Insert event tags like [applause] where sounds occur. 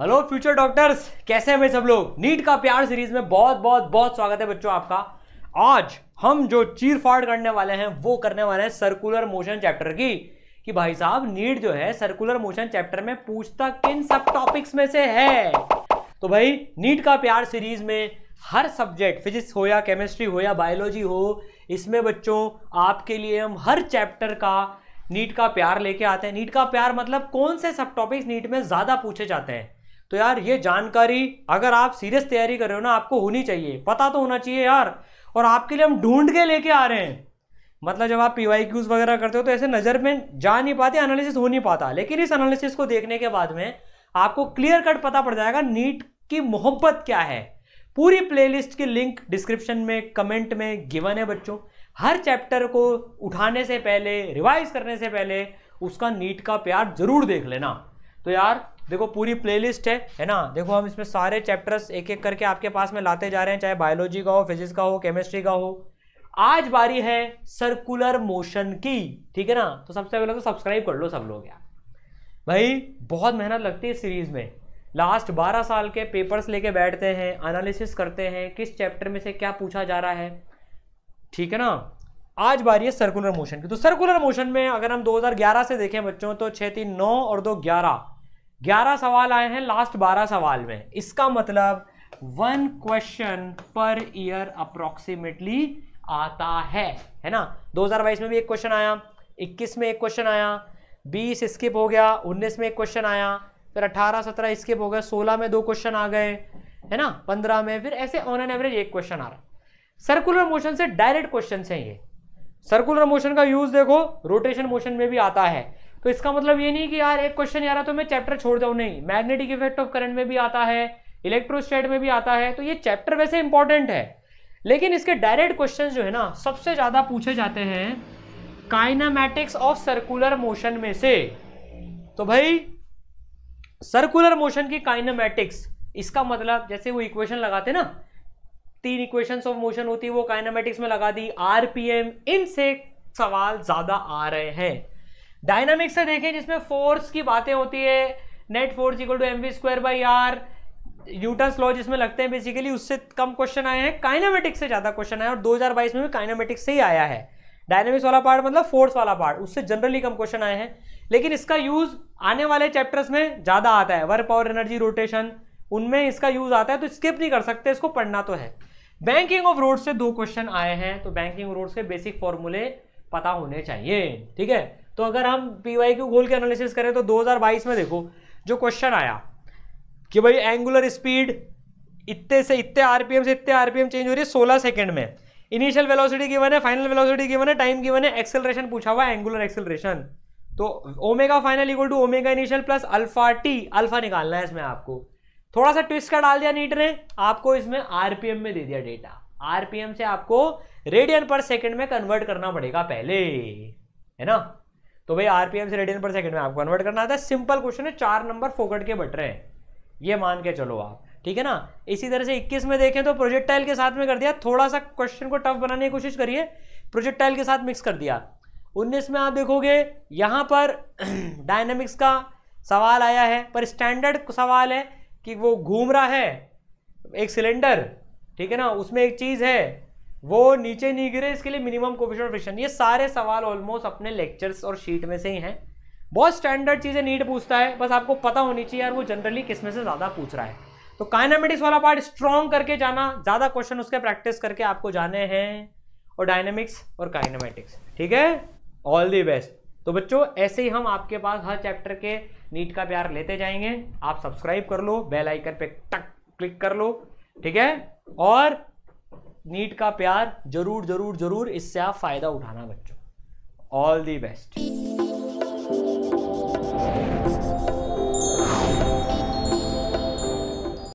hello future doctors कैसे हैं भाई सब लोग नीट का प्यार सीरीज में बहुत बहुत बहुत स्वागत है बच्चों आपका आज हम जो चीर फाड़ करने वाले हैं वो करने वाले हैं सर्कुलर मोशन चैप्टर की कि भाई साहब नीट जो है सर्कुलर मोशन चैप्टर में पूछता किन सब टॉपिक्स में से है तो भाई नीट का प्यार सीरीज में हर सब्जेक्ट फिजिक्स हो या केमिस्ट्री हो या बायोलॉजी हो इसमें बच्चों आपके लिए हम हर चैप्टर का नीट का प्यार लेके आते हैं नीट का प्यार मतलब कौन से सब टॉपिक्स नीट में ज़्यादा पूछे जाते हैं तो यार ये जानकारी अगर आप सीरियस तैयारी कर रहे हो ना आपको होनी चाहिए पता तो होना चाहिए यार और आपके लिए हम ढूंढ के लेके आ रहे हैं मतलब जब आप पी वाई क्यूज वगैरह करते हो तो ऐसे नज़र में जा नहीं पाते एनालिसिस हो नहीं पाता लेकिन इस एनालिसिस को देखने के बाद में आपको क्लियर कट पता पड़ जाएगा नीट की मोहब्बत क्या है पूरी प्लेलिस्ट की लिंक डिस्क्रिप्शन में कमेंट में गिवन है बच्चों हर चैप्टर को उठाने से पहले रिवाइज करने से पहले उसका नीट का प्यार जरूर देख लेना तो यार देखो पूरी प्लेलिस्ट है है ना देखो हम इसमें सारे चैप्टर्स एक एक करके आपके पास में लाते जा रहे हैं चाहे बायोलॉजी का हो फिजिक्स का हो केमिस्ट्री का हो आज बारी है सर्कुलर मोशन की ठीक है ना तो सबसे पहले तो सब्सक्राइब कर लो सब लोग यार भाई बहुत मेहनत लगती है सीरीज में लास्ट 12 साल के पेपर्स लेके बैठते हैं एनालिसिस करते हैं किस चैप्टर में से क्या पूछा जा रहा है ठीक है ना आज बारी है सर्कुलर मोशन की तो सर्कुलर मोशन में अगर हम 2011 से देखें बच्चों तो छः तीन नौ और दो ग्यारह ग्यारह सवाल आए हैं लास्ट बारह सवाल में इसका मतलब one question per year approximately आता है है ना 2022 में भी एक क्वेश्चन आया 21 में एक क्वेश्चन आया 20 स्किप हो गया 19 में एक क्वेश्चन आया फिर 18 17 स्किप हो गया 16 में दो क्वेश्चन आ गए है ना 15 में फिर ऐसे ऑन एन एवरेज एक क्वेश्चन आ रहा सर्कुलर मोशन से डायरेक्ट क्वेश्चन है ये सर्कुलर मोशन का यूज देखो रोटेशन मोशन में भी आता है तो इसका मतलब ये नहीं कि यार एक क्वेश्चन यार तो मैं चैप्टर छोड़ जाऊँ नहीं मैग्नेटिक इफेक्ट ऑफ करंट में भी आता है इलेक्ट्रोस्टेट में भी आता है तो ये चैप्टर वैसे इंपॉर्टेंट है लेकिन इसके डायरेक्ट क्वेश्चन जो है ना सबसे ज़्यादा पूछे जाते हैं काइनामेटिक्स ऑफ सर्कुलर मोशन में से तो भाई सर्कुलर मोशन की काइनामेटिक्स इसका मतलब जैसे वो इक्वेशन लगाते ना तीन इक्वेशंस ऑफ मोशन होती है वो काइनामेटिक्स में लगा दी आरपीएम इनसे सवाल ज़्यादा आ रहे हैं डायनामिक्स से देखें जिसमें फोर्स की बातें होती है net force equal to M V square by R Newton's law जिसमें लगते हैं बेसिकली उससे कम क्वेश्चन आए हैं काइनामेटिक्स से ज़्यादा क्वेश्चन आए और 2022 में भी काइनामेटिक्स से ही आया है डायनामिक्स वाला पार्ट मतलब फोर्स वाला पार्ट उससे जनरली कम क्वेश्चन आए हैं लेकिन इसका यूज़ आने वाले चैप्टर्स में ज़्यादा आता है वर्क पावर एनर्जी रोटेशन उनमें इसका यूज़ आता है तो स्किप नहीं कर सकते इसको पढ़ना तो है बैंकिंग ऑफ रोड से दो क्वेश्चन आए हैं तो बैंकिंग रोड से बेसिक फॉर्मूले पता होने चाहिए ठीक है तो अगर हम पी वाई क्यू गोल के एनालिसिस करें तो 2022 में देखो जो क्वेश्चन आया कि भाई एंगुलर स्पीड इतने से इतने आरपीएम से इतने आरपीएम चेंज हो रही है सोलह सेकंड में इनिशियल वेलोसिटी गिवन है फाइनल वेलोसिटी गिवन है टाइम गिवन है एक्सेलरेशन पूछा हुआ एंगुलर एक्सेलरेशन तो omega final equal to omega initial plus alpha T alpha निकालना है इसमें आपको थोड़ा सा ट्विस्ट का डाल दिया नीट ने आपको इसमें आरपीएम में दे दिया डेटा आरपीएम से आपको रेडियन पर सेकंड में कन्वर्ट करना पड़ेगा पहले है ना तो भाई आरपीएम से रेडियन पर सेकंड में आपको कन्वर्ट करना था सिंपल क्वेश्चन है चार नंबर फोकट के बट रहे हैं ये मान के चलो आप ठीक है ना इसी तरह से 21 में देखें तो प्रोजेक्टाइल के साथ में कर दिया थोड़ा सा क्वेश्चन को टफ बनाने की कोशिश करिए प्रोजेक्टाइल के साथ मिक्स कर दिया उन्नीस में आप देखोगे यहाँ पर डायनेमिक्स [clears throat] का सवाल आया है पर स्टैंडर्ड सवाल है कि वो घूम रहा है एक सिलेंडर ठीक है ना उसमें एक चीज़ है वो नीचे नहीं गिरे इसके लिए मिनिमम कोफिशियंट फ्रिक्शन ये सारे सवाल ऑलमोस्ट अपने लेक्चर्स और शीट में से ही हैं बहुत स्टैंडर्ड चीज़ें नीट पूछता है बस आपको पता होनी चाहिए यार वो जनरली किस में से ज़्यादा पूछ रहा है तो काइनामेटिक्स वाला पार्ट स्ट्रॉन्ग करके जाना ज़्यादा क्वेश्चन उसके प्रैक्टिस करके आपको जाने हैं और डायनेमिक्स और काइनामेटिक्स ठीक है ऑल दी बेस्ट तो बच्चों ऐसे ही हम आपके पास हर चैप्टर के नीट का प्यार लेते जाएंगे आप सब्सक्राइब कर लो बेल आइकन पे टक क्लिक कर लो ठीक है और नीट का प्यार जरूर जरूर जरूर इससे आप फायदा उठाना बच्चों ऑल दी बेस्ट